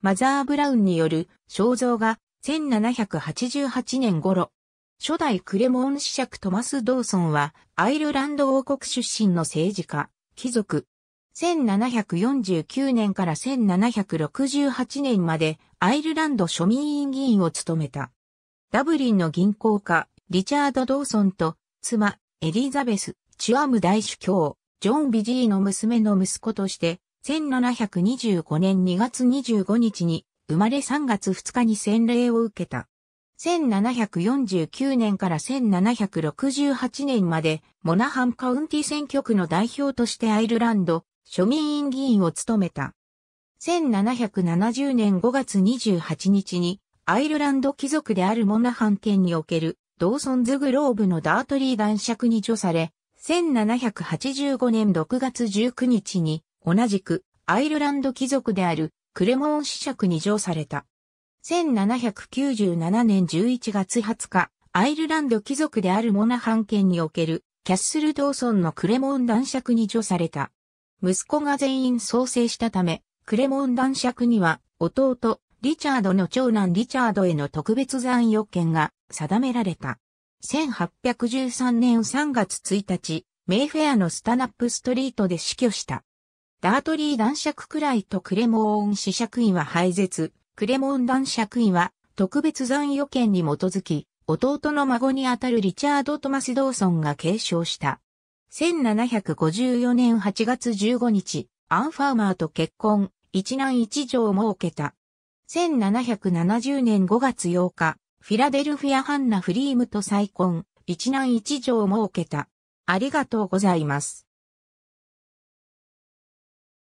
マザー・ブラウンによる肖像が1788年頃、初代クレモン子爵トマス・ドーソンはアイルランド王国出身の政治家、貴族。1749年から1768年までアイルランド庶民院議員を務めた。ダブリンの銀行家、リチャード・ドーソンと、妻、エリザベス、チュアム大主教、ジョン・ビジーの娘の息子として、1725年2月25日に生まれ3月2日に洗礼を受けた。1749年から1768年までモナハンカウンティ選挙区の代表としてアイルランド庶民院議員を務めた。1770年5月28日にアイルランド貴族であるモナハン県におけるドーソンズグローブのダートリー男爵に助され、1785年6月19日に同じくアイルランド貴族であるクレモン子爵に上された。1797年11月20日、アイルランド貴族であるモナハン県におけるキャッスルドーソンのクレモン男爵に除された。息子が全員創生したため、クレモン男爵には弟、リチャードの長男リチャードへの特別残余権が定められた。1813年3月1日、メイフェアのスタナップストリートで死去した。ダートリー男爵くらいとクレモーン死爵位は廃絶、クレモーン男爵位は特別残余権に基づき、弟の孫にあたるリチャード・トマス・ドーソンが継承した。1754年8月15日、アン・ファーマーと結婚、一男一女を設けた。1770年5月8日、フィラデルフィア・ハンナ・フリームと再婚、一男一女を設けた。ありがとうございます。